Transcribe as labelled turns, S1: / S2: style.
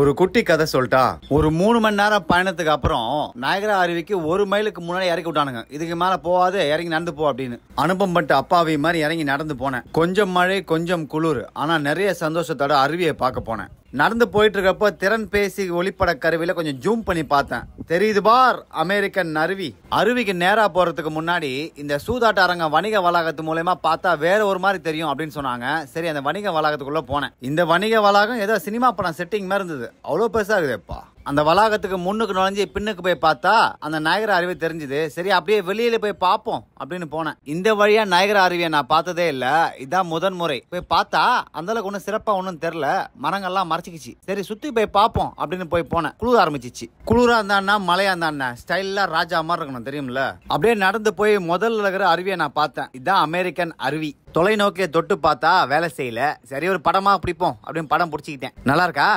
S1: ஒரு குட்டி கதை சொல்லிட்டா ஒரு மூணு மணி நேரம் பயணத்துக்கு அப்புறம் நாயகரா அருவிக்கு ஒரு மைலுக்கு முன்னாடி இறக்கி விட்டானுங்க இதுக்கு மேல போகாது இறங்கி நடந்து போ அப்படின்னு அனுபவம் பட்டு அப்பாவி மாதிரி இறங்கி நடந்து போனேன் கொஞ்சம் மழை கொஞ்சம் குளிர் ஆனா நிறைய சந்தோஷத்தோட அருவியை பார்க்க போனேன் நடந்து போயிட்டு இருக்கப்போ திறன் பேசி ஒளிப்பட கருவியில் கொஞ்சம் ஜூம் பண்ணி பார்த்தேன் தெரியுது பார் அமெரிக்கன் அருவி அருவிக்கு நேராக போகிறதுக்கு முன்னாடி இந்த சூதாட்ட அரங்கம் வணிக வளாகத்து மூலயமா பார்த்தா வேற ஒரு மாதிரி தெரியும் அப்படின்னு சொன்னாங்க சரி அந்த வணிக வளாகத்துக்குள்ளே போனேன் இந்த வணிக வளாகம் ஏதோ சினிமா படம் செட்டிங் மாதிரி இருந்தது அவ்வளோ பெருசா இருக்குதுப்பா அந்த வளாகத்துக்கு முன்னுக்கு நுழைஞ்சு பின்னுக்கு போய் பார்த்தா அந்த நாயகர் அருவி தெரிஞ்சுது சரி அப்படியே வெளியில போய் பார்ப்போம் அப்படின்னு போனேன் இந்த வழியா நாயகர் அருவியை நான் பார்த்ததே இல்ல இதான் முதன் முறை போய் பார்த்தா அந்த அளவுக்கு ஒன்றும் சிறப்பா ஒன்றும் தெரில மரங்கள்லாம் மறைச்சிக்கிச்சு சரி சுத்தி போய் பார்ப்போம் அப்படின்னு போய் போனேன் குளிர் ஆரம்பிச்சிச்சு குளிரா இருந்தான்னா மலையா இருந்தா ஸ்டைலா ராஜா மாதிரி இருக்கணும் தெரியும்ல அப்படியே நடந்து போய் முதல்ல இருக்கிற அருவியை நான் பார்த்தேன் இதான் அமெரிக்கன் அருவி தொலைநோக்கிய தொட்டு பார்த்தா வேலை செய்யல சரி ஒரு படமா பிடிப்போம் அப்படின்னு படம் பிடிச்சிக்கிட்டேன் நல்லா இருக்கா